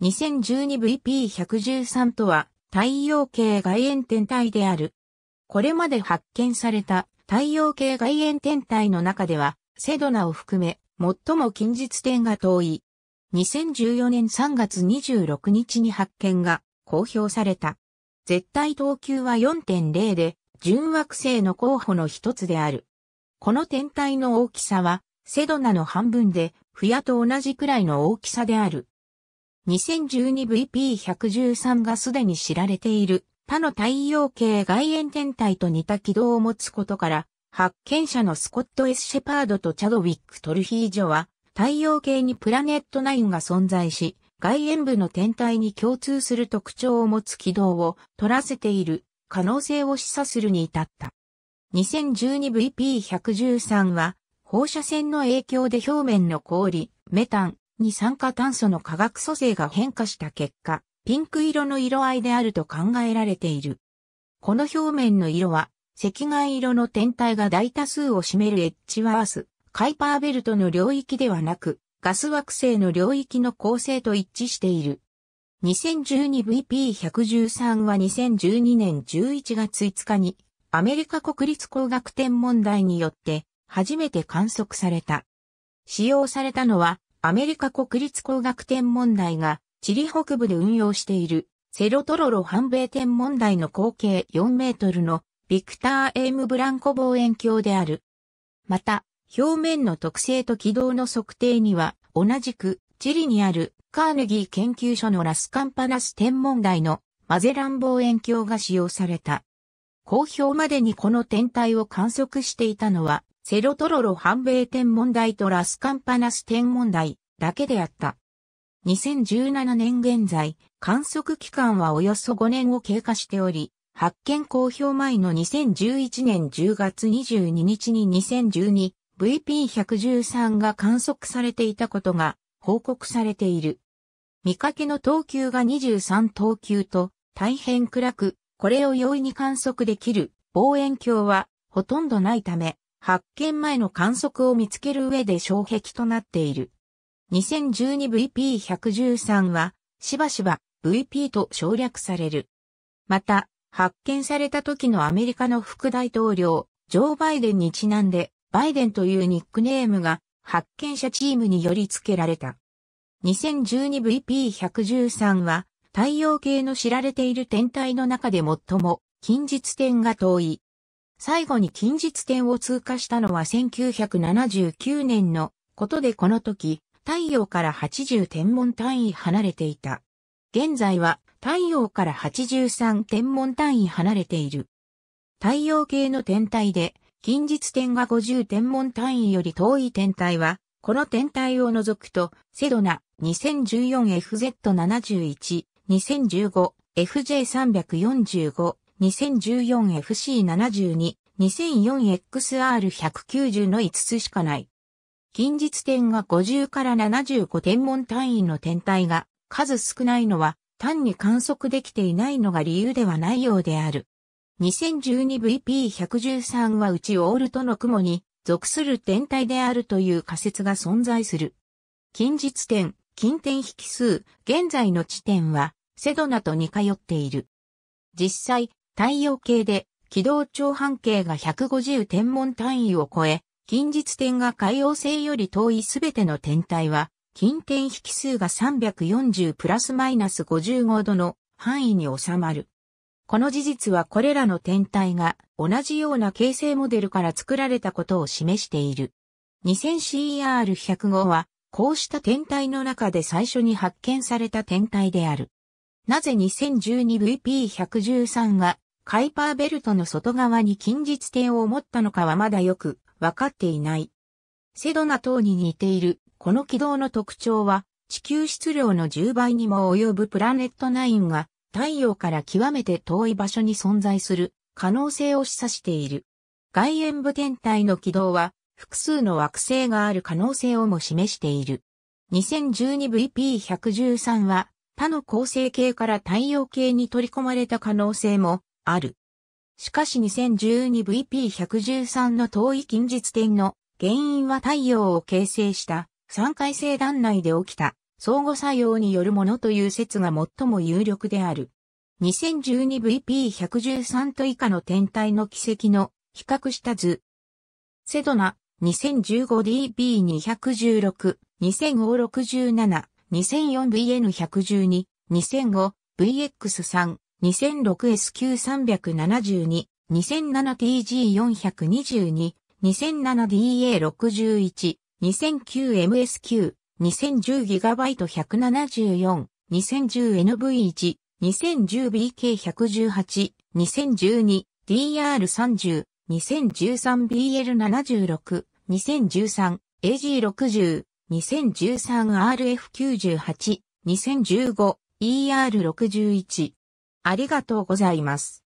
2012VP113 とは太陽系外縁天体である。これまで発見された太陽系外縁天体の中では、セドナを含め、最も近日点が遠い。2014年3月26日に発見が公表された。絶対等級は4.0で、純惑星の候補の一つである。この天体の大きさは、セドナの半分で、フヤと同じくらいの大きさである。2012VP113 がすでに知られている他の太陽系外縁天体と似た軌道を持つことから、発見者のスコット・ S・ シェパードとチャドウィック・トルヒージョは、太陽系にプラネット9が存在し、外縁部の天体に共通する特徴を持つ軌道を取らせている可能性を示唆するに至った。2012VP113 は放射線の影響で表面の氷、メタン、二酸化炭素の化学組成が変化した結果、ピンク色の色合いであると考えられている。この表面の色は、赤外色の天体が大多数を占めるエッジワース、カイパーベルトの領域ではなく、ガス惑星の領域の構成と一致している。2012VP113 は2012年11月5日にアメリカ国立工学天文台によって初めて観測された。使用されたのはアメリカ国立工学天文台が、チリ北部で運用している、セロトロロ半米天文台の口径4メートルの、ビクター・エイム・ブランコ望遠鏡である。また、表面の特性と軌道の測定には、同じく、チリにある、カーネギー研究所のラスカンパナス天文台の、マゼラン望遠鏡が使用された。公表までにこの天体を観測していたのは、セロトロロ反米天文台とラスカンパナス天文台だけであった。2017年現在、観測期間はおよそ5年を経過しており、発見公表前の2011年10月22日に 2012VP113 が観測されていたことが報告されている。見かけの等級が23等級と大変暗く、これを容易に観測できる望遠鏡はほとんどないため、発見前の観測を見つける上で障壁となっている。2012VP113 は、しばしば VP と省略される。また、発見された時のアメリカの副大統領、ジョー・バイデンにちなんで、バイデンというニックネームが、発見者チームにより付けられた。2012VP113 は、太陽系の知られている天体の中で最も近日点が遠い最後に近日点を通過したのは1979年のことでこの時、太陽から80天文単位離れていた。現在は太陽から83天文単位離れている。太陽系の天体で、近日点が50天文単位より遠い天体は、この天体を除くと、セドナ 2014FZ71、2015FJ345、2014FC72、2004XR190 の5つしかない。近日点が50から75天文単位の天体が数少ないのは単に観測できていないのが理由ではないようである。2012VP113 はうちオールトの雲に属する天体であるという仮説が存在する。近日点、近点引数、現在の地点はセドナと似通っている。実際、太陽系で軌道長半径が150天文単位を超え、近日点が海洋星より遠いすべての天体は、近点引数が340プラスマイナス55度の範囲に収まる。この事実はこれらの天体が同じような形成モデルから作られたことを示している。2000CER105 は、こうした天体の中で最初に発見された天体である。なぜ 2012VP113 がカイパーベルトの外側に近日点を持ったのかはまだよくわかっていない。セドナ等に似ている、この軌道の特徴は、地球質量の10倍にも及ぶプラネット9が、太陽から極めて遠い場所に存在する可能性を示唆している。外縁部天体の軌道は、複数の惑星がある可能性をも示している。2012VP113 は、他の恒星系から太陽系に取り込まれた可能性もある。しかし 2012VP113 の遠い近日点の原因は太陽を形成した3回星団内で起きた相互作用によるものという説が最も有力である。2012VP113 と以下の天体の軌跡の比較した図。セドナ 2015DB216、200567、2004VN112、2005VX3、2006SQ372、2007TG422、2007DA61、2009MSQ、2010GB174、2010NV1、2010BK118、2012DR30、2013BL76、2013AG60、2013RF98、2015ER61、ありがとうございます。